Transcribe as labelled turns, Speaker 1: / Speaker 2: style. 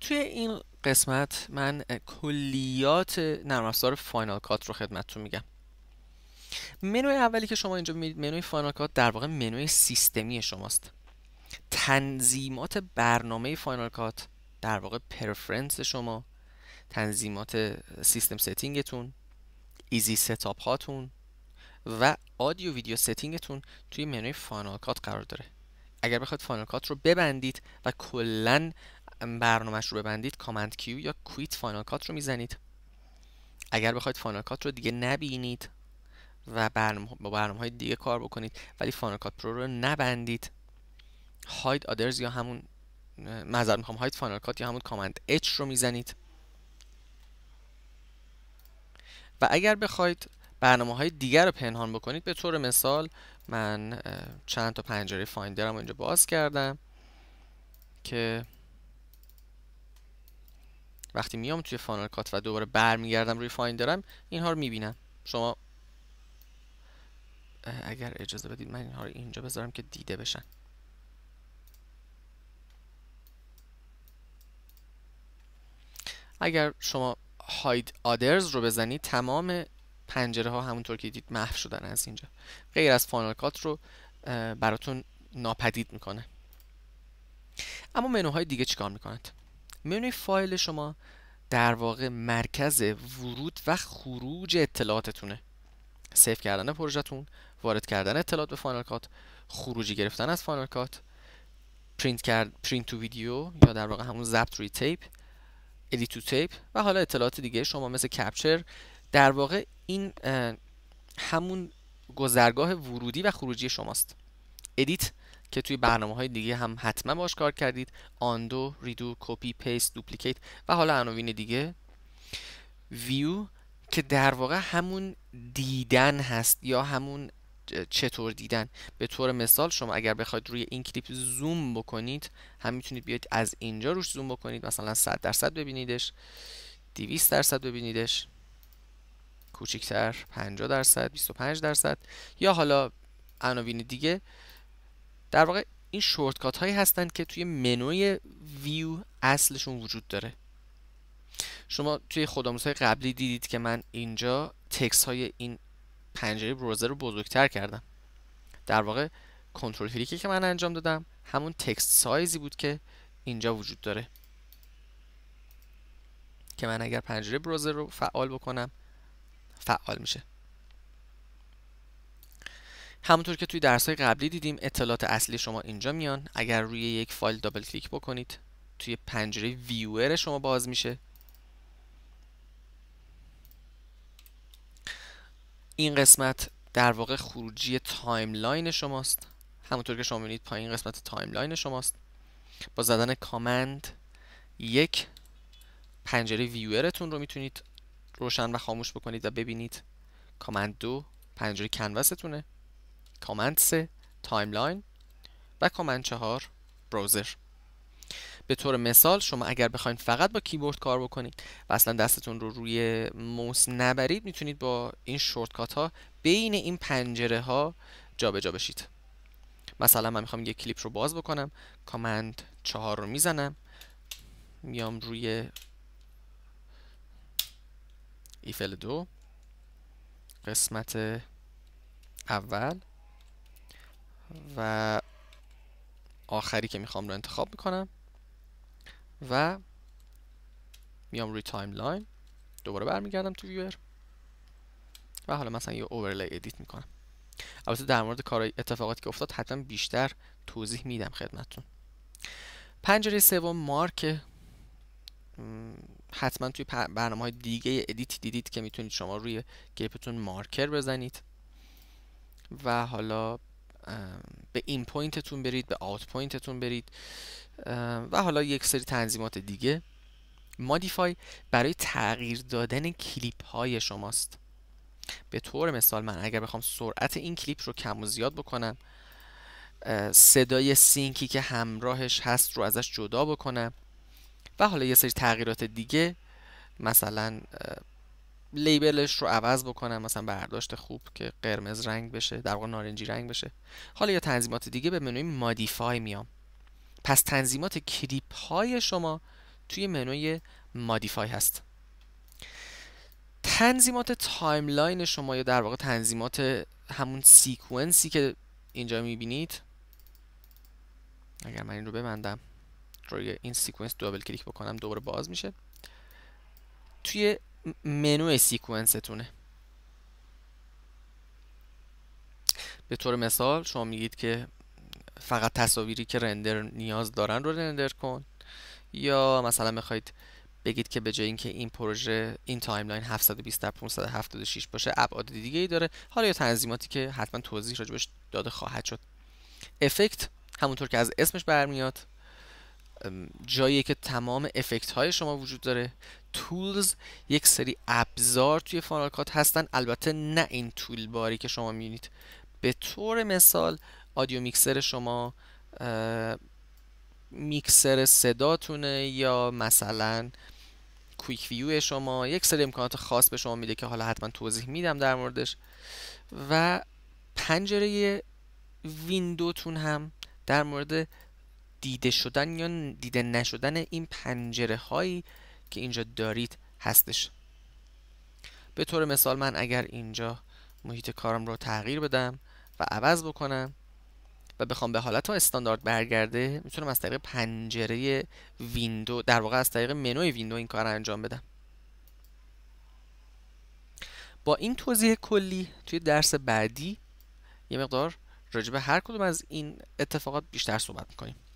Speaker 1: توی این قسمت من کلیات نرم افزار فاینال کات رو خدمتتون میگم منوی اولی که شما اینجا میبینید منوی فاینال کات در واقع منوی سیستمی شماست تنظیمات برنامه فاینال کات در واقع پرفرنس شما تنظیمات سیستم ستینگتون ایزی ستاپ هاتون و آدیو ویدیو ستینگتون توی منوی فاینال کات قرار داره اگر بخواید فاینال کات رو ببندید و کلا برنامهش رو ببندید کامند کیو یا کویت فاینال کات رو میزنید اگر بخواید فاینال کات رو دیگه نبینید و برنامه با برنامه های دیگه کار بکنید ولی فاینال کات پرو رو نبندید هاید آدرز یا همون معذرت میخوام هاید فاینال کات یا همون کامند اچ رو میزنید و اگر بخواید برنامه های دیگر رو پنهان بکنید به طور مثال من چند تا پنجره فایندرم اینجا باز کردم که وقتی میام توی فانال کات و دوباره برمیگردم روی فایند دارم اینها رو میبینم شما اگر اجازه بدید من اینها رو اینجا بذارم که دیده بشن اگر شما هاید آدرز رو بزنید تمام پنجره ها همونطور که دید محو شدن از اینجا غیر از فانال کات رو براتون ناپدید میکنه اما منوهای دیگه چیکار میکنند منوی فایل شما در واقع مرکز ورود و خروج اطلاعاتتونه سیف کردن پروژتون وارد کردن اطلاعات به فاینال کات خروجی گرفتن از فاینال کات پرینت کرد پرینت تو ویدیو یا در واقع همون ضبط روی تیپ ادیت تو تیپ و حالا اطلاعات دیگه شما مثل کپچر در واقع این همون گذرگاه ورودی و خروجی شماست ادیت که توی برنامه های دیگه هم حتما باش کار کردید آندو، ریدو، کپی، پیست، دوپلیکیت و حالا عناوین دیگه ویو که در واقع همون دیدن هست یا همون چطور دیدن به طور مثال شما اگر بخواید روی این کلیپ زوم بکنید هم میتونید بیاید از اینجا روش زوم بکنید مثلا 100 درصد ببینیدش 200 درصد ببینیدش کوچیکتر 50 درصد 25 درصد یا حالا عناوین دیگه در واقع این شورتکات هایی هستند که توی منوی ویو اصلشون وجود داره شما توی خودآموز های قبلی دیدید که من اینجا تکس های این پنجره بروزر رو بزرگتر کردم در واقع کنترل فیکی که من انجام دادم همون تکس سایزی بود که اینجا وجود داره که من اگر پنجره بروزر رو فعال بکنم فعال میشه همونطور که توی درس‌های قبلی دیدیم اطلاعات اصلی شما اینجا میان اگر روی یک فایل دابل کلیک بکنید توی پنجره ویور شما باز میشه این قسمت در واقع خروجی تایملاین شماست همونطور که شما میبینید پایین قسمت تایملاین شماست با زدن کامند یک پنجره ویورتون رو میتونید روشن و خاموش بکنید و ببینید کامند دو پنجره کنوستونه کامند 3 تایملاین و کامند 4 بروزر به طور مثال شما اگر بخواید فقط با کیبورد کار بکنید و اصلا دستتون رو روی موس نبرید میتونید با این شورتکات ها بین این پنجره ها جابجا جا بشید مثلا من میخوام یک کلیپ رو باز بکنم کامند 4 رو میزنم میام روی ایفل دو قسمت اول و آخری که میخوام رو انتخاب میکنم و میام روی تایم لاین دوباره برمیگردم تو ویور و حالا مثلا یه اوورلی ادیت میکنم البته در مورد کار اتفاقاتی که افتاد حتما بیشتر توضیح میدم خدمتتون پنجره سوم مارک حتما توی برنامه های دیگه ادیت دیدید که میتونید شما روی گریپتون مارکر بزنید و حالا به این پوینتتون برید به آوت پوینتتون برید و حالا یک سری تنظیمات دیگه مادیفای برای تغییر دادن کلیپ های شماست به طور مثال من اگر بخوام سرعت این کلیپ رو کم و زیاد بکنم صدای سینکی که همراهش هست رو ازش جدا بکنم و حالا یه سری تغییرات دیگه مثلا لیبلش رو عوض بکنم مثلا برداشت خوب که قرمز رنگ بشه در واقع نارنجی رنگ بشه حالا یا تنظیمات دیگه به منوی مادیفای میام پس تنظیمات کلیپ های شما توی منوی مادیفای هست تنظیمات تایملاین شما یا در واقع تنظیمات همون سیکونسی که اینجا میبینید اگر من این رو ببندم روی این سیکونس دابل کلیک بکنم دوباره باز میشه توی منو سیکونستونه e به طور مثال شما میگید که فقط تصاویری که رندر نیاز دارن رو رندر کن یا مثلا میخواید بگید که به جای اینکه این پروژه این تایملاین 720 در 576 باشه ابعاد دیگه ای داره حالا یا تنظیماتی که حتما توضیح راجبش داده خواهد شد افکت همونطور که از اسمش برمیاد جایی که تمام افکت های شما وجود داره tools یک سری ابزار توی فانال کات هستن البته نه این تول باری که شما میبینید به طور مثال آدیو میکسر شما میکسر صداتونه یا مثلا کویک ویو شما یک سری امکانات خاص به شما میده که حالا حتما توضیح میدم در موردش و پنجره ویندوتون هم در مورد دیده شدن یا دیده نشدن این پنجره هایی که اینجا دارید هستش به طور مثال من اگر اینجا محیط کارم رو تغییر بدم و عوض بکنم و بخوام به حالت ها استاندارد برگرده میتونم از طریق پنجره ویندو در واقع از طریق منوی ویندو این کار انجام بدم با این توضیح کلی توی درس بعدی یه مقدار راجع هر کدوم از این اتفاقات بیشتر صحبت میکنیم